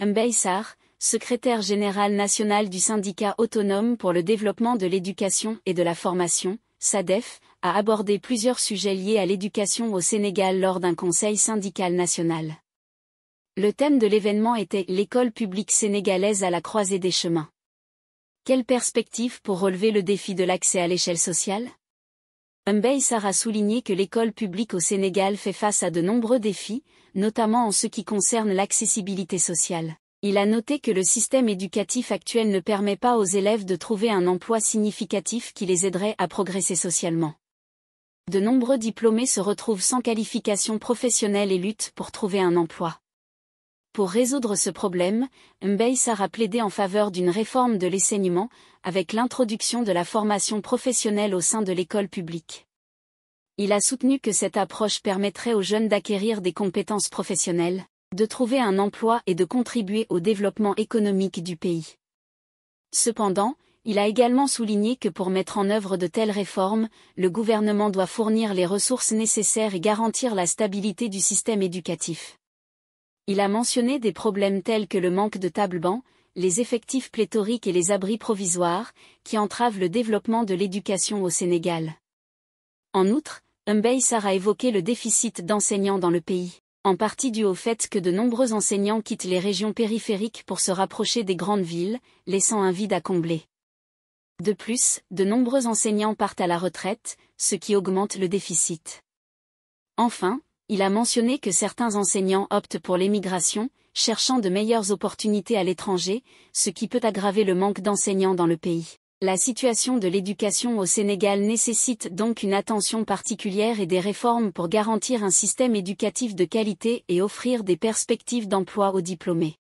Mbeysar, secrétaire général national du syndicat autonome pour le développement de l'éducation et de la formation, SADEF, a abordé plusieurs sujets liés à l'éducation au Sénégal lors d'un conseil syndical national. Le thème de l'événement était L'école publique sénégalaise à la croisée des chemins. Quelle perspective pour relever le défi de l'accès à l'échelle sociale Sarr a souligné que l'école publique au Sénégal fait face à de nombreux défis, notamment en ce qui concerne l'accessibilité sociale. Il a noté que le système éducatif actuel ne permet pas aux élèves de trouver un emploi significatif qui les aiderait à progresser socialement. De nombreux diplômés se retrouvent sans qualification professionnelle et luttent pour trouver un emploi. Pour résoudre ce problème, Mbeissar a plaidé en faveur d'une réforme de l'enseignement, avec l'introduction de la formation professionnelle au sein de l'école publique. Il a soutenu que cette approche permettrait aux jeunes d'acquérir des compétences professionnelles, de trouver un emploi et de contribuer au développement économique du pays. Cependant, il a également souligné que pour mettre en œuvre de telles réformes, le gouvernement doit fournir les ressources nécessaires et garantir la stabilité du système éducatif. Il a mentionné des problèmes tels que le manque de table-bancs, les effectifs pléthoriques et les abris provisoires, qui entravent le développement de l'éducation au Sénégal. En outre, Mbeysar a évoqué le déficit d'enseignants dans le pays, en partie dû au fait que de nombreux enseignants quittent les régions périphériques pour se rapprocher des grandes villes, laissant un vide à combler. De plus, de nombreux enseignants partent à la retraite, ce qui augmente le déficit. Enfin, il a mentionné que certains enseignants optent pour l'émigration, cherchant de meilleures opportunités à l'étranger, ce qui peut aggraver le manque d'enseignants dans le pays. La situation de l'éducation au Sénégal nécessite donc une attention particulière et des réformes pour garantir un système éducatif de qualité et offrir des perspectives d'emploi aux diplômés.